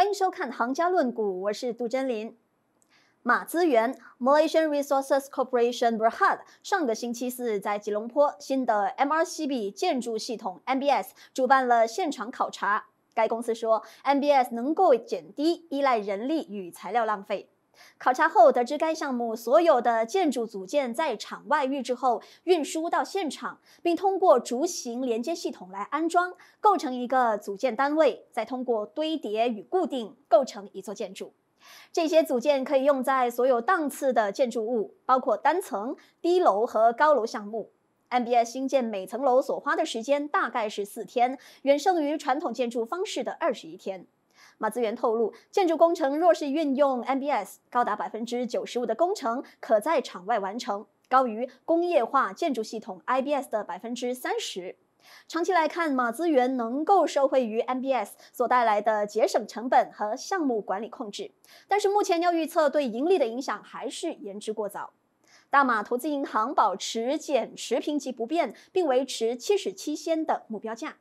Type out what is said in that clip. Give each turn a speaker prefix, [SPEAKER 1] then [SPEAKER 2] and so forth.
[SPEAKER 1] 欢迎收看《行家论股》，我是杜真林。马资源 （Malaysian Resources Corporation Berhad） 上个星期四在吉隆坡新的 MRCB 建筑系统 （MBS） 主办了现场考察。该公司说，MBS 能够减低依赖人力与材料浪费。考察后得知，该项目所有的建筑组件在场外预制后运输到现场，并通过竹形连接系统来安装，构成一个组件单位，再通过堆叠与固定构成一座建筑。这些组件可以用在所有档次的建筑物，包括单层、低楼和高楼项目。MBS 新建每层楼所花的时间大概是四天，远胜于传统建筑方式的二十一天。马资源透露，建筑工程若是运用 MBS，高达百分之九十五的工程可在场外完成，高于工业化建筑系统 IBS 的百分之三十。长期来看，马资源能够受惠于 MBS 所带来的节省成本和项目管理控制，但是目前要预测对盈利的影响还是言之过早。大马投资银行保持减持评级不变，并维持七十七仙的目标价。